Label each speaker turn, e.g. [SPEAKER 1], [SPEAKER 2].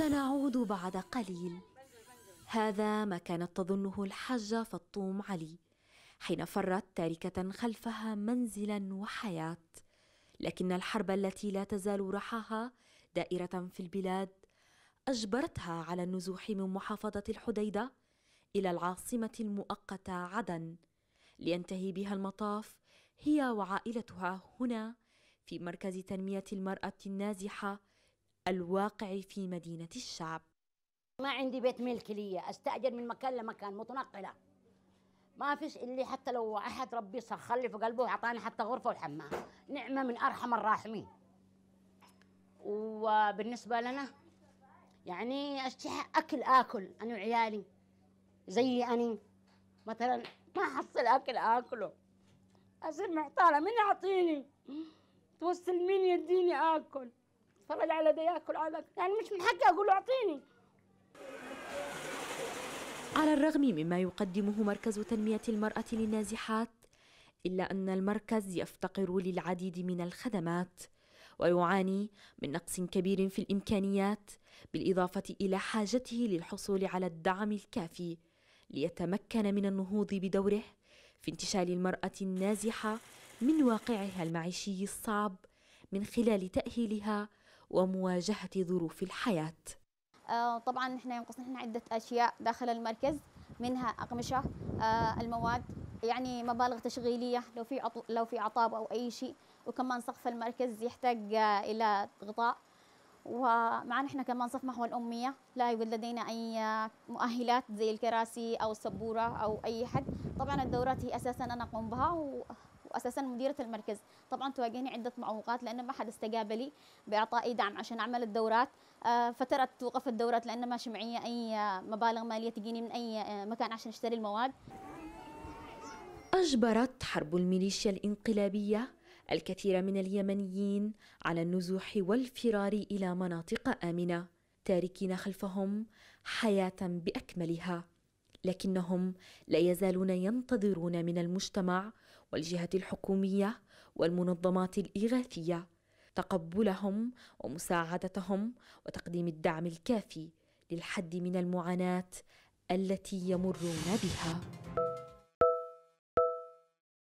[SPEAKER 1] سنعود بعد قليل هذا ما كانت تظنه الحجة فطوم علي حين فرت تاركة خلفها منزلا وحياة لكن الحرب التي لا تزال رحاها دائرة في البلاد أجبرتها على النزوح من محافظة الحديدة إلى العاصمة المؤقتة عدن لينتهي بها المطاف هي وعائلتها هنا في مركز تنمية المرأة النازحة الواقع في مدينة الشعب ما عندي بيت ملك لي أستأجر من
[SPEAKER 2] مكان لمكان متنقلة ما فيش اللي حتى لو أحد ربي سخر لي في قلبه وعطاني حتى غرفة وحمام نعمة من أرحم الراحمين وبالنسبة لنا يعني أشتهي أكل آكل أنا وعيالي زي أنا مثلا ما أحصل أكل آكله أصير محتارة من يعطيني توصل مين يديني آكل يتفرج على ده ياكل على يعني مش من حقي اقول له اعطيني
[SPEAKER 1] على الرغم مما يقدمه مركز تنمية المرأة للنازحات إلا أن المركز يفتقر للعديد من الخدمات ويعاني من نقص كبير في الإمكانيات بالإضافة إلى حاجته للحصول على الدعم الكافي ليتمكن من النهوض بدوره في انتشال المرأة النازحة من واقعها المعيشي الصعب من خلال تأهيلها ومواجهة ظروف الحياة
[SPEAKER 3] آه، طبعا نحن ينقصنا نحن عدة أشياء داخل المركز منها أقمشة آه، المواد يعني مبالغ تشغيلية لو في لو في عطاب أو أي شيء وكمان سقف المركز يحتاج آه، إلى غطاء ومعنا احنا كمان صف محو الأمية لا يوجد لدينا أي مؤهلات زي الكراسي أو السبورة أو أي حد طبعا الدورات هي أساسا أنا أقوم بها واساسا مديره المركز طبعا تواجهني عده معوقات لان ما حد استجاب لي باعطائي دعم عشان اعمل الدورات آه، فتره توقف الدورات لان ما شمعيه اي آه، مبالغ ماليه تجيني من اي آه، مكان عشان اشتري المواد
[SPEAKER 1] اجبرت حرب الميليشيا الانقلابيه الكثير من اليمنيين على النزوح والفرار الى مناطق امنه تاركين خلفهم حياه باكملها لكنهم لا يزالون ينتظرون من المجتمع والجهات الحكوميه والمنظمات الاغاثيه تقبلهم ومساعدتهم وتقديم الدعم الكافي للحد من المعاناه التي يمرون بها